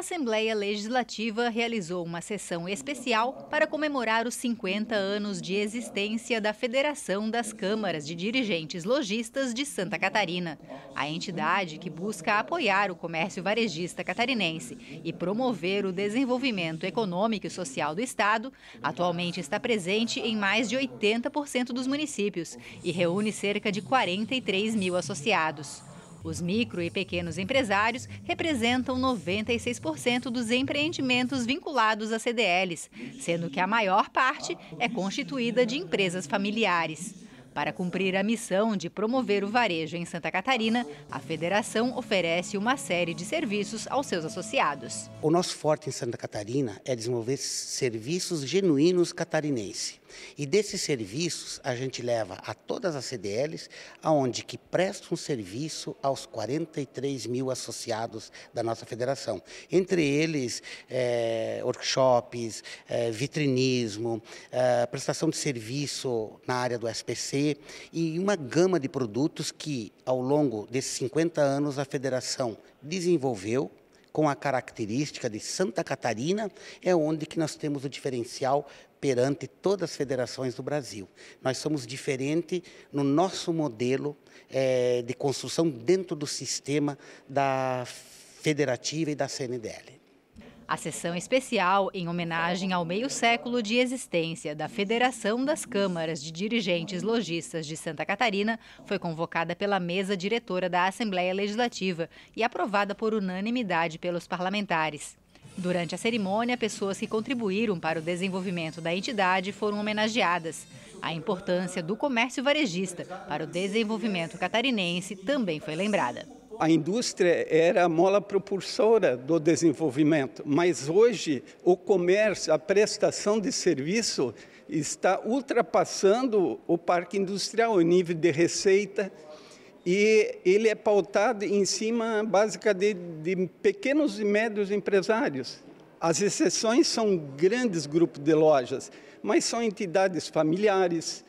Assembleia Legislativa realizou uma sessão especial para comemorar os 50 anos de existência da Federação das Câmaras de Dirigentes Logistas de Santa Catarina, a entidade que busca apoiar o comércio varejista catarinense e promover o desenvolvimento econômico e social do Estado. Atualmente está presente em mais de 80% dos municípios e reúne cerca de 43 mil associados. Os micro e pequenos empresários representam 96% dos empreendimentos vinculados a CDLs, sendo que a maior parte é constituída de empresas familiares. Para cumprir a missão de promover o varejo em Santa Catarina, a federação oferece uma série de serviços aos seus associados. O nosso forte em Santa Catarina é desenvolver serviços genuínos catarinenses. E desses serviços a gente leva a todas as CDLs, aonde que presta um serviço aos 43 mil associados da nossa federação. Entre eles, é, workshops, é, vitrinismo, é, prestação de serviço na área do SPC, e uma gama de produtos que, ao longo desses 50 anos, a federação desenvolveu com a característica de Santa Catarina, é onde que nós temos o diferencial perante todas as federações do Brasil. Nós somos diferente no nosso modelo é, de construção dentro do sistema da federativa e da CNDL. A sessão especial em homenagem ao meio século de existência da Federação das Câmaras de Dirigentes Logistas de Santa Catarina foi convocada pela mesa diretora da Assembleia Legislativa e aprovada por unanimidade pelos parlamentares. Durante a cerimônia, pessoas que contribuíram para o desenvolvimento da entidade foram homenageadas. A importância do comércio varejista para o desenvolvimento catarinense também foi lembrada a indústria era a mola propulsora do desenvolvimento, mas hoje o comércio, a prestação de serviço está ultrapassando o parque industrial, o nível de receita, e ele é pautado em cima, básica, de, de pequenos e médios empresários. As exceções são grandes grupos de lojas, mas são entidades familiares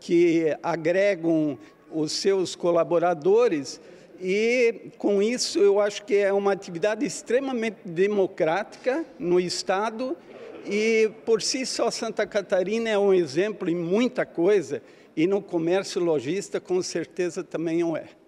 que agregam os seus colaboradores e com isso eu acho que é uma atividade extremamente democrática no Estado e por si só Santa Catarina é um exemplo em muita coisa e no comércio lojista com certeza também o é.